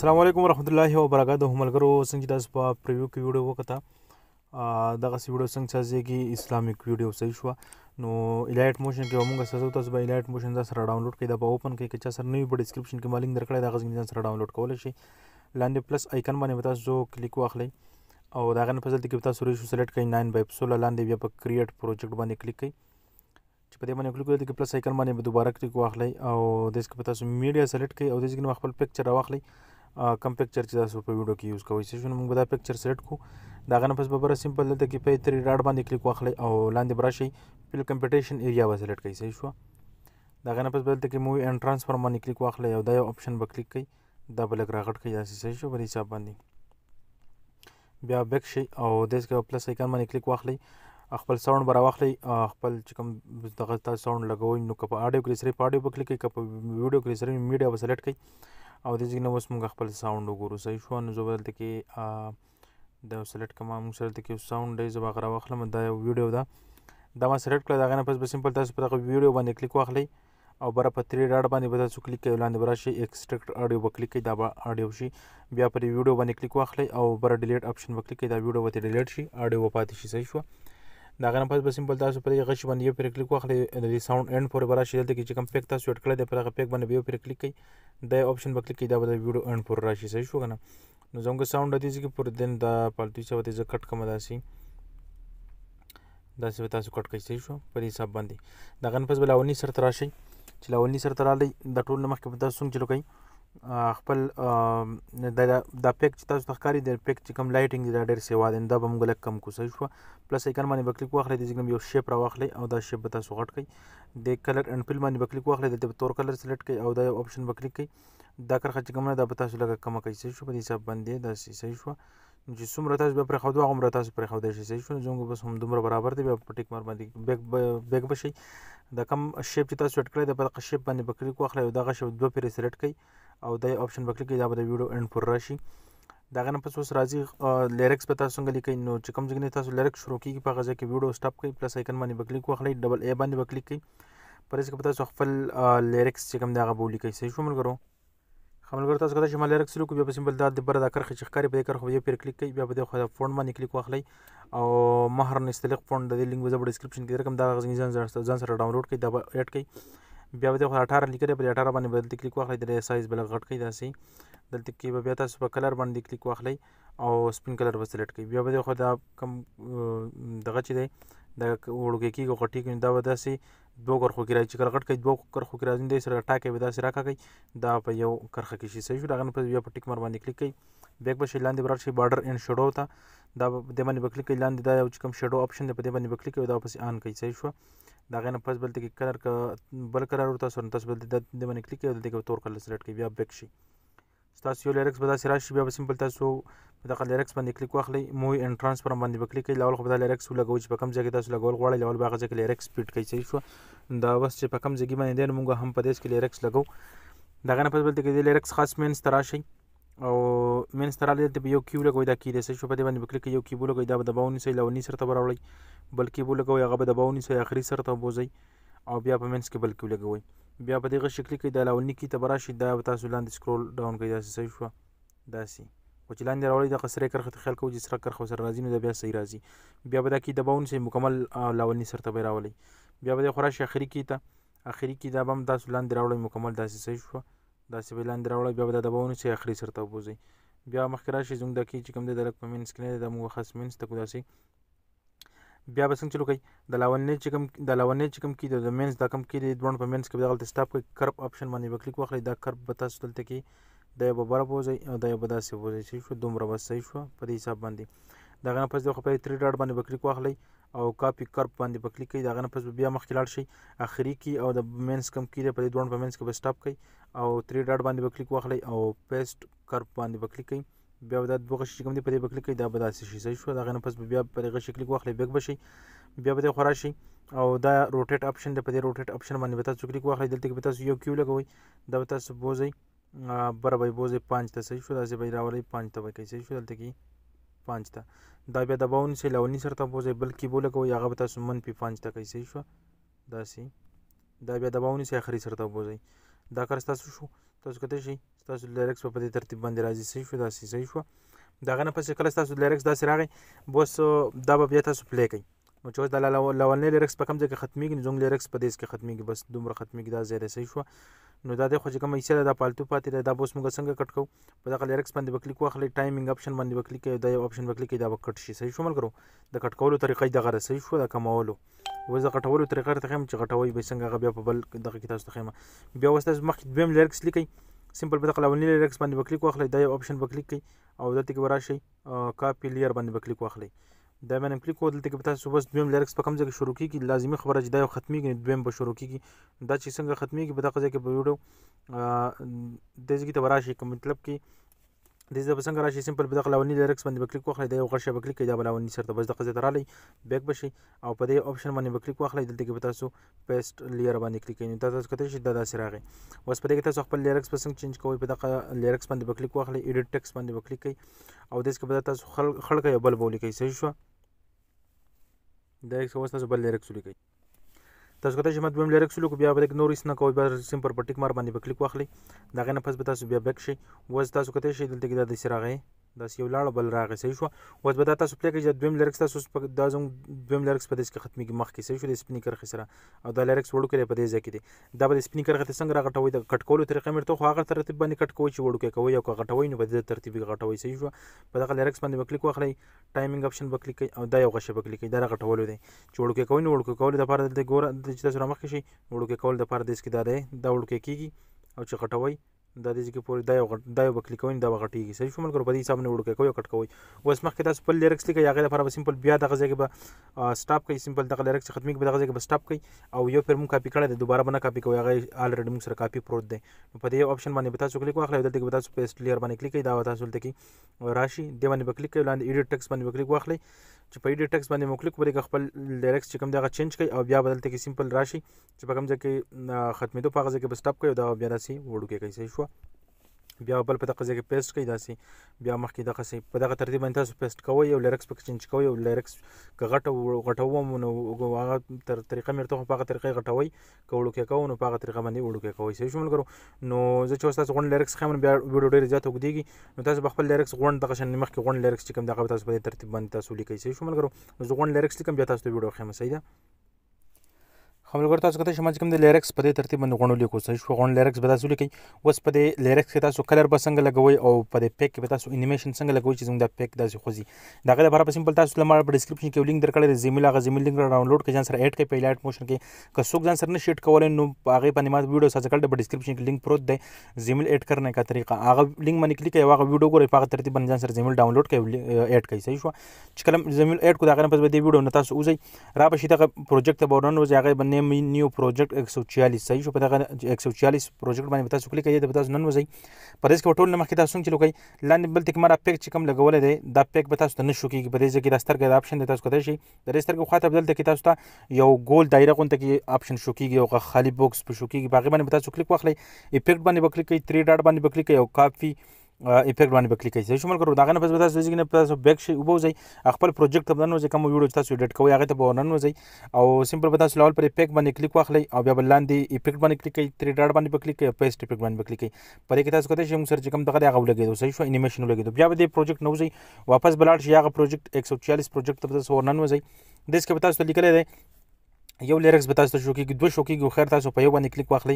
السلام علیکم ورحمۃ اللہ وبرکاتہ ملګرو څنګه تاسو په پریویو کې ویډیو وکړه دغه سی ویډیو څنګه ځيږي اسلامیک ویډیو صحیح شو نو الایټ موشن کې موږ تاسو تاسو به الایټ موشن سره ډاونلوډ کړئ دا په اوپن کې چې سره نوې په ډسکرپشن کې مالینګ درکړی دا غوښتنې سره ډاونلوډ کولای شي لاندې پلس آیکن باندې تاسو کلیک واخلئ او دا غن په ځل کې تاسو ریشو سلیکټ کړئ 9 باي 16 لاندې بیا په کریټ پروجیکټ باندې کلیک کړئ چې په دې باندې کلیک وکړئ د پلس آیکن باندې به دوباره کلیک واخلئ او د دې کې تاسو میډیا سلیکټ کړئ او د دې کې خپل پکچر واخلئ کم پکچر چې تاسو په ویډیو کې یوز کوئ چې شنو موږ به دا پکچر سلیکټ کو دا غنه پس به بره سمپل دلته کې په تری راډ باندې کلیک واخلئ او لاندې براشي فل کمپټیشن ایریا به سلیکټ کړئ صحیح شو دا غنه پس بلته کې مووی ان ترانسفر باندې کلیک واخلئ او دا یو اپشن به کلیک کړئ دا بلګ راغټ کړئ داسې صحیح شو په دې حساب باندې بیا بیک شي او داسې پلس ایکان باندې کلیک واخلئ خپل ساوند برا واخلي خپل چې کوم دغه تاسو ساوند لګوي نو کپ اډیو کې سره پاډیو په کلیک کوي کپ ویډیو کې سره میډیا وسلټ کوي او د ځینې اوس موږ خپل ساوند وګورو صحیح شو نو زه ولته کې دا سلیکټ کوم موږ سره ته کې ساوند دی زه بغره واخلم دا یو ویډیو ده دا ما سلیکټ کړ دا غنه پس به سمپل تاسو په دغه ویډیو باندې کلیک واخلئ او بره په 3 ډاټ باندې به تاسو کلیک کوئ لاندې به راشي ایکسټراکټ اډیو به کلیک کړئ دا به اډیو شي بیا پر ویډیو باندې کلیک واخلئ او بره ډیلیټ اپشن به کلیک کړئ دا ویډیو به ډیلیټ شي اډیو به پاتې شي صحیح شو دا غره په سیمپل تاسو په غش باندې یو پر کلیک واخلئ د دې ساوند اند فور برا شیدل کې چې کوم پیک تاسو اٹ کړی د پر هغه پیک باندې یو پر کلیک کړئ د اپشن په کلیک کې دا به د ویډیو اند فور راشي صحیح شو کنه نو زموږ ساوند د دې کې پر دین دا پالتو چې وته کټ کوم داسي داسې به تاسو کټ کړئ صحیح شو په دې حساب باندې دا غن پس بلاونی سر تراشي چې لاونی سر ترالي د ټول مخ کې تاسو څنګه چلو کوي خپل د پیک چې تاسو ته ښکاري د پیک چې کوم لایټینګ دی دا ډېر سیوا دی دا به موږ لږ کم کوسه شو پلس ایکن باندې به کلیک واخلئ د کوم یو شیپ راواخلئ او دا شیپ به تاسو غټ کړئ د کلر انډ فل باندې به کلیک واخلئ دلته به تور کلر سلیکټ کړئ او دا یو آپشن به کلیک کړئ دا کرښه چې کومه ده دا به تاسو لږ کمه کوي صحیح شو په دې حساب باندې دا صحیح شو چې څومره تاسو به پرې خو هغومره تاسو پرې خو دی شي صحیح شو زموږ بس هم دومره برابر دی بیا په ټیک مار باندې بیگ به شي دا کم شیپ چې تاسو اٹ کړی دا په شیپ باندې بکری کو اخلي دا شیپ دوه پیری سلیکټ کړئ او دا آپشن بکری کې دا به ویډیو اند پر راشي دا غن په اوس راځي لیرکس په تاسو غلي کوي نو چې کوم ځګنه تاسو لیرکس شروع کیږي په غزه کې ویډیو سٹاپ کړئ پلس آیکن باندې بکری کو اخلي ډبل ای باندې بکری کړئ پر اس کې پتا تاسو خپل لیرکس چې کوم دا غوولي کوي صحیح شو ملګرو خبرګر تاسو کله شمال لرک سلوک بیا په سیمبل داد بر د کرخه چې ښکاری په کرخه یو پیر کلیک کوي بیا په دغه فونډ باندې کلیک واخلي او مہر نستلق فونډ د لینک په ډسکرپشن کې درکم دا غزنی ځان ځان سره ډاونلوډ کړئ دا ایډ کړئ بیا په دغه 18 لیکره په 18 باندې بدل کلیک واخلي د سایز بل غټ کړئ داسي دلته کې بیا تاسو په کلر باندې کلیک واخلئ او سپین کلر به سلیکټ کړئ بیا به خو دا کم دغه چې دی د وړوکې کېږي غټې کړي دا به داسې دوه کرخو کې راځي کله غټ کوي دوه کرخو کې راځي د سره ټاکې به دا سره راکاږي دا په یو کرخه کې شي صحیح شو دا غن په یو ټیک مر باندې کلیک کوي بیک به شي لاندې برابر شي بارډر ان شډو ته دا د باندې بکلیک کوي لاندې دا یو کوم شډو اپشن دی په دې باندې بکلیک کوي دا پس آن کوي صحیح شو دا غن پس بلته کې کلر بل کلر ورته سره تاسو بلته د باندې کلیک کوي د تور کلر سلیکټ کوي بیا بیک شي تاسو یو لیرکس به دا سره شي بیا به سیمپل تاسو په دغه لیرکس باندې کلیک واخلئ مو ان ترانسفر باندې وکړئ کې لاول خو دا لیرکس ولګوي چې په کوم ځای کې تاسو لګول غواړئ لاول به هغه ځای کې لیرکس فټ کړئ صحیح شو دا اوس چې په کوم ځای کې باندې دی موږ هم په دې کې لیرکس لګو دغه نه پس بلته کې د لیرکس خاص مینس ته راشئ او مینس ته رالی ته به یو کیو لګوي دا کی دی صحیح شو په دې باندې وکړئ کې یو کیو لګوي دا به دباو نیسئ لونی سر ته به راوړئ بل کیو لګوي هغه به دباو نیسئ اخري سر ته بوځئ او بیا په مینس کې بل کیو لګوي بیا په دغه شکل کې د لاونیکی ته براشي دا به تاسو لاندې سکرول ډاون کوي داسې صحیح شو داسې او چې لاندې راوړئ دغه سره کرښه ته خیال کوئ چې سره کرښه سره راځي نو دا بیا صحیح راځي بیا به دا کې دباون سي مکمل لاونی سر ته به راولئ بیا به د خورش اخري کې ته اخري کې دا به هم تاسو لاندې راوړئ مکمل داسې صحیح شو داسې به لاندې راوړئ بیا به دا دباون سي اخري سر ته وبوځئ بیا مخکې راشي زموږ د کې چې کوم دی د لږ په مینس کې نه دی دا موږ خاص مینس ته کو داسې بیا به څنګه چلو کوي د لاونې چې کوم د لاونې چې کوم کې د مینس دا کوم کې د دوه په مینس کې دغه سټاپ کوي کرب اپشن باندې وکړي واخلي دا کرب به تاسو دلته کې د یو بار بوزي او د یو بداسې بوزي شو دومره بس صحیح شو په دې حساب باندې دا غنه پس د خپل 3 ډاټ باندې وکړي واخلي او کاپی کرب باندې په کلیک کوي دا غنه پس بیا مخکې لاړ شي اخري کې او د مینس کم کې په دې دوه په مینس کې به سټاپ کوي او 3 ډاټ باندې وکړي واخلي او پیسټ کرب باندې وکړي بیا به دا دوه غشې چې کوم دي په دې به کلیک کوئ دا به داسې شي صحیح شو د هغې نه پس بیا په دې غشې کلیک واخلئ بیک به شئ بیا به دې خورا شي او دا روټیټ اپشن دی په دې روټیټ اپشن باندې به تاسو کلیک واخلئ دلته کې به تاسو یو کیو لګوئ دا به تاسو بوځئ بره به یې بوځئ پانچ ته صحیح شو داسې به یې راولئ پانچ ته به کوئ صحیح شو دلته کې پانچ ته دا بیا د باون سي لونی سره ته بوزي بل کې بوله کوي هغه به تاسو من پی پانچ ته کوي صحیح شو داسې دا بیا د باون سي اخري سره ته بوزي دا کار تاسو شو تاسو کته شي تاسو لیرکس په دې ترتیب باندې راځي صحیح شو دا صحیح شو دا غنه پس کله تاسو لیرکس داسې راغی بوس دا به بیا تاسو پلی کوي نو چې دا لولنې لیرکس په کوم ځای کې ختمي کې زنګ لیرکس په دې کې ختمي کې بس دومره ختمي کې دا زیاده صحیح شو نو دا د خو چې کوم ایسه دا پالتو پاتې دا, دا بوس موږ څنګه کټ کو په دا لیرکس باندې وکلیک واخلې ټایمینګ اپشن باندې وکلیک دا یو اپشن وکلیک دا وکټ شي صحیح شو مل کرو د کټ کولو طریقې دغه صحیح شو دا کمولو وز غټولو طریقه ته هم چې غټوي به څنګه غبیا په بل دغه کې تاسو ته هم بیا وسته مخکې دویم لیرکس لیکي سمپل په تقلاونی لیرکس باندې وکلیک واخلي دا یو اپشن وکلیک کوي او دلته کې راشي کاپی لیر باندې وکلیک واخلي دا باندې کلیک وکړ دلته کې تاسو بس دویم لیرکس په کوم ځای کې شروع کیږي لازمی خبره چې دا یو ختمي کې دویم به شروع کیږي دا چې څنګه ختمي کې په دغه ځای کې به ویډیو د دې کې ته راشي کوم مطلب کې د دې به څنګه راشي سمپل به د غلاونی لیرکس باندې وکلیک واخلئ دا یو غړ شبکه کلیک دا بلاونی سره بس د قضیه ترالی بیک بشي او په دې اپشن باندې وکلیک واخلئ دلته کې به تاسو پیسټ لیر باندې کلیک کړئ دا تاسو کته شي دا داسې راغی اوس په دې کې تاسو خپل لیرکس پسنګ چینج کوئ په دغه لیرکس باندې وکلیک واخلئ ایډیټ ټیکس باندې وکلیک کړئ او د دې کې به تاسو خلک یو بل بولی کوي صحیح شو دا یو اوس تاسو بل لیرکس ولیکئ تاسو کولای شئ ما دویم لیرک سلوک بیا به نور هیڅ نه کوئ بیا سمپل پر ټیک مار باندې به کلیک واخلئ دا غنه پس به تاسو بیا بیک شئ وځ تاسو کولای شئ دلته کې د سراغې داس یو لاړ بل راغی صحیح شو اوس به دا تاسو پلی کې دویم لیرکس تاسو دا زموږ دویم لیرکس په دې کې ختمي مخکې صحیح شو د سپینې کرخې سره او دا لیرکس وړو کې په دې ځای کې دی دا به د سپینې کرخې ته څنګه راغټوي د کټ کولو طریقې مرته خو هغه ترتیب باندې کټ کوي چې وړو کې کوي او غټوي نو په دې ترتیب غټوي صحیح شو په دغه لیرکس باندې وکړي کوخلې ټایمینګ اپشن وکړي او دا یو غشه وکړي دا راغټولو دی چې وړو کې کوي نو وړو کې کول د لپاره د ګور د چې تاسو رامخ شي وړو کې کول د لپاره د اسکې دا دی دا وړو کې کیږي او چې غټوي دا د ځکه پورې دا یو دا یو بکلی کوین دا غټیږي صحیح شمول کړو په دې حساب نه وړو کوي کټ کوي اوس مخکې تاسو په لیرکس لیکي هغه لپاره به سمپل بیا دغه ځای کې به سٹاپ کوي سمپل دغه لیرکس ختمي کې به دغه ځای کې به سٹاپ کوي او یو پر مون کاپی کړه د دوباره بنا کاپی کوي هغه الریډي مون سره کاپی پروت دی نو په دې اپشن باندې به تاسو کلیک واخلئ دلته کې به تاسو پیسټ لیر باندې کلیک کوي دا به تاسو دلته کې راشي دی باندې به کلیک کوي لاندې ایډیټ ټکس باندې به کلیک واخلئ چې په ایډیټ ټکس باندې مو کلیک وکړئ خپل ډایرکټ چې کوم دغه چینج کړئ او بیا بدلته کې سیمپل راشي چې په کوم ځای کې ختمېدو په هغه ځای کې بس ټاپ کړئ او دا بیا داسې وړو کې کوي صحیح شو بیا بل په دغه ځای کې پیسټ کوي داسې بیا مخکې دغه سي په دغه ترتیب باندې تاسو پیسټ کوی او لیرکس پکې چینج کوی او لیرکس غټو غټو نو هغه تر طریقه مرته په هغه طریقه غټوي کوړو کې کوو نو په هغه طریقه باندې وړو کې کوي صحیح شمول کرو نو زه چې تاسو غون لیرکس خمن بیا ویډیو ډیر زیات وګدیږي نو تاسو خپل لیرکس غون دغه شن مخکې غون لیرکس چې کوم دغه تاسو په ترتیب باندې تاسو لیکئ صحیح شمول کرو زه غون لیرکس لیکم بیا تاسو ویډیو خمه صحیح ده خو ملګرو تاسو کته چې ما کوم د لیرکس په دې ترتیب باندې غونډو لیکو صحیح شو غونډ لیرکس به تاسو لیکي اوس په دې لیرکس کې تاسو کلر به څنګه لګوي او په دې پیک کې به تاسو انیمیشن څنګه لګوي چې زموږ د پیک داسې خوځي دا غل لپاره په سیمپل تاسو لمر په ډسکرپشن کې لینک درکړی دی زمیل هغه زمیل لینک ډاونلوډ کړئ ځان سره اډ کړئ په لایټ موشن کې که څوک ځان سره نه شیټ کولای نو هغه باندې ما ویډیو سره کړل په ډسکرپشن کې لینک پروت دی زمیل اډ کرنے کا طریقہ هغه لینک باندې کلیک کړئ هغه ویډیو ګورئ په هغه ترتیب باندې ځان سره زمیل ډاونلوډ کړئ اډ کړئ صحیح شو چې کلم زمیل اډ کو دا غره په دې ویډیو نه تاسو اوسئ را په شي دا پروجیکټ به ورننه وځي هغه باندې ایم نیو پروجیکټ 146 صحیح شو په دغه 146 پروجیکټ باندې تاسو کلیک کړئ د تاسو نن وځي په دې کې ټول نه مخکې تاسو څنګه لګوي لاندې بل تک مرا پیک چې کوم لګولې دی دا پیک به تاسو ته نشو کیږي په دې ځکه د سترګې د اپشن د تاسو کته شي د دې سترګې خواته بدل ته کې تاسو ته یو ګول دایره غون ته کې اپشن شو کیږي او خالی بوکس په شو کیږي باغې باندې تاسو کلیک واخلئ افیکټ باندې وکلیک کړئ 3 ډاټ باندې وکلیک کړئ او کافي افیکټ باندې به کلیک کوئ شمول کړو داغه نه پس به تاسو ځکه نه تاسو بیک شي وبو ځي خپل پروجیکټ ته ننوځي کوم ویډیو تاسو ایډیټ کوئ هغه ته به ننوځي او سمپل به تاسو لاول پر افیکټ باندې کلیک واخلئ او بیا بل لاندې افیکټ باندې کلیک کوئ 3 ډاټ باندې به کلیک کوئ پیسټ افیکټ باندې به کلیک کوئ پرې کې تاسو کته شي موږ سر چې کوم دغه هغه ولګي دوی شو انیمیشن ولګي بیا به دې پروجیکټ نوځي واپس بلاړ شي هغه پروجیکټ 146 پروجیکټ ته تاسو ورننوځي د دې کې تاسو لیکلې ده یو لیرکس به تاسو ته شو کېږي دوه شو کېږي خیر تاسو په یو باندې کلیک واخلئ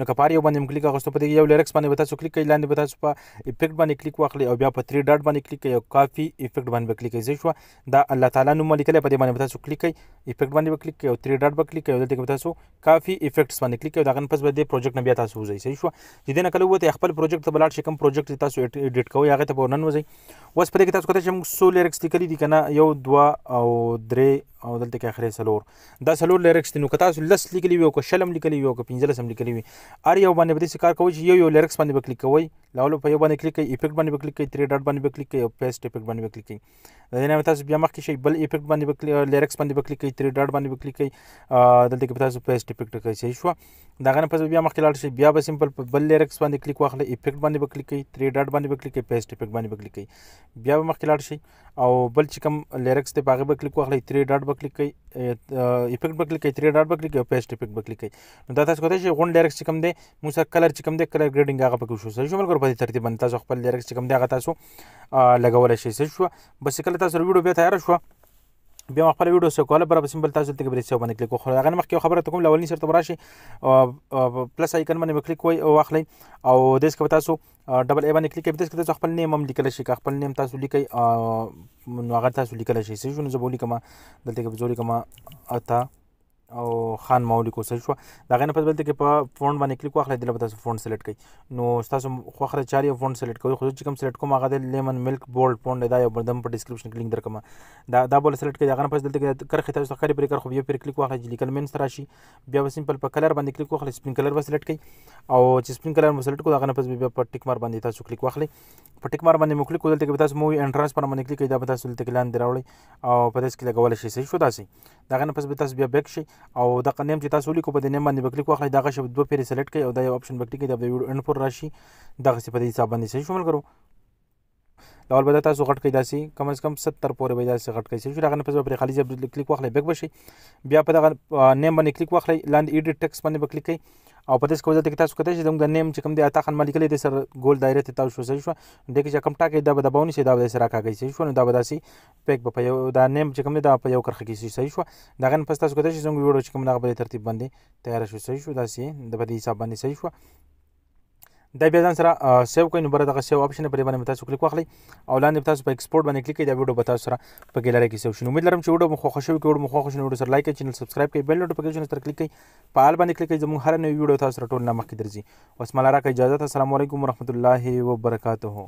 نو که پاره یو باندې کلیک اغوستو په یو لیرکس باندې به تاسو کلیک کوئ لاندې به تاسو په افیکټ باندې کلیک واخلئ او بیا په 3 ډاټ باندې کلیک کوئ او کافي افیکټ باندې به کلیک کوئ شو دا الله تعالی نوم لیکل په دې باندې به تاسو کلیک کوئ افیکټ باندې به کلیک کوئ او 3 ډاټ باندې کلیک کوئ او دلته به تاسو کافي افیکټس باندې کلیک کوئ دا غن پس به د پروجیکټ نه بیا تاسو وځئ صحیح شو چې دنه کله وته خپل پروجیکټ ته بلاړ شي کوم پروجیکټ تاسو ایډیټ کوئ هغه ته به نن وځئ اوس په دې کې تاسو کته چې موږ 100 لیرکس لیکلي دي کنه یو دوه او درې او دلته کې اخري سلور دا سلور ټول لیرکس دي نو که تاسو لس لیکلی وي او که شلم لیکلی وي او که پنځلس هم لیکلی وي هر یو باندې به داسې کار کوئ چې یو یو لیرکس باندې به کلیک کوئ لاولو په یو باندې کلیک کوئ افیکټ باندې به کلیک کوئ تری ډاټ باندې به کلیک کوئ او پیسټ افیکټ باندې به کلیک کوئ د دې تاسو بیا مخکې شئ بل افیکټ باندې به کلیک لیرکس باندې به کلیک کوئ تری ډاټ باندې به کلیک کوئ دلته کې تاسو پیسټ افیکټ کوئ صحیح شو دا غنه پس بیا مخکې لاړ شئ بیا به سمپل په بل لیرکس باندې کلیک واخلئ افیکټ باندې به کلیک کوئ تری ډاټ باندې به کلیک کوئ پیسټ افیکټ باندې به کلیک کوئ بیا به مخکې لاړ شئ او بل چې کوم لیرکس ته باغې به کلیک واخلئ تری ډاټ به کلیک کوئ افیکټ به کلیک کوي 3 ډاټ به کلیک کوي پیسټ افیکټ به کلیک کوي نو دا تاسو کوته شي غون ډایرکټ چې کوم دی موږ سره کلر چې کوم دی کلر ګریډینګ هغه پکې شو سر شو ملګرو په دې ترتیب باندې تاسو خپل ډایرکټ چې کوم دی هغه تاسو لګولای شئ څه شو بس کله تاسو ویډیو به تیار شو بیا خپل ویډیو سه کوله پر سمبل تاسو ته بریسه باندې کلیک وکړئ هغه مخکې خبره کوم لولنی سره تبراشي پلس آیکن باندې کلیک وای او واخلئ او د دې کې تاسو ډبل ای باندې کلیک کوئ د دې کې تاسو خپل نیم هم لیکل شي خپل نیم تاسو لیکي نو هغه تاسو لیکل شي چې شنو زبولي کما دلته کې بزولي کما اتا او خان مولي کو سر شو دا غنه په بلته کې په فونټ باندې کلیک واخلې دلته تاسو فونټ سلیکټ کړئ نو تاسو خو خره چاري فونټ سلیکټ کوئ خو چې کوم سلیکټ کوم هغه د لیمن ملک بولډ فونټ دا یو بردم په ډیسکرپشن کې لینک درکمه دا دا بول سلیکټ کړئ دا غنه په دلته کې کرخې تاسو خاري پر کرخو بیا پر کلیک واخلې چې لیکل منس راشي بیا وسیم په کلر باندې کلیک واخلې سپین کلر وسلیکټ کړئ او چې سپین کلر وسلیکټ کو دا غنه په بیا په ټیک مار باندې تاسو کلیک واخلې په ټیک مار باندې مو کلیک کول دلته کې تاسو مو انټرانس پر باندې کلیک کړئ دا تاسو دلته کې لاندې راوړئ او په داس کې لګول شي صحیح شو تاسو دا غنه پس به تاسو بیا بیک شي او د قنیم چې تاسو لیکو په دې نیم باندې بکلیک واخلئ دا غشب دوه پیری سلیکټ کړئ او دا یو اپشن بکلیک کړئ دا ویډیو ان پر راشي دا غسی په دې حساب باندې شامل کړو لاول بده تاسو غټ کې داسي کم از کم 70 پورې به داسي غټ کې شي راغنه په خالي جب کلیک واخلې بیک بشي بیا په دغه نیم باندې کلیک واخلې لاندې ایډیټ ټیکس باندې کلیک کړئ او په دې کې وځي تاسو کته چې د نیم چې کوم دی اتا خان مالک له سر ګول دایره ته تاسو شوسه شو د کې چې کم ټاکې د بدباونې شي دا به سره راکاږي شو نو دا به داسي پیک په یو دا نیم چې کوم دی دا په یو کرخه کې شي صحیح شو دغه پس تاسو کته چې زموږ ویډیو چې کوم دغه په ترتیب باندې تیار شوسه شو داسي د په دې حساب باندې صحیح شو دا بیا ځان سره سیو کوئ نو بره دغه سیو آپشن پرې باندې تاسو کلیک واخلئ او لاندې تاسو په ایکسپورټ باندې کلیک کړئ دا ویډیو به تاسو سره په ګیلری کې سیو شي امید لرم چې ویډیو مو خوښ شوی ویډیو مو خوښ شوی ویډیو سره لایک کړئ چینل سبسکرایب کړئ بیل نوټیفیکیشن سره کلیک کړئ په آل باندې کلیک کړئ زموږ هر نوې ویډیو تاسو سره ټول نه مخکې درځي اوس ملاره کا اجازه السلام علیکم ورحمت الله وبرکاتهو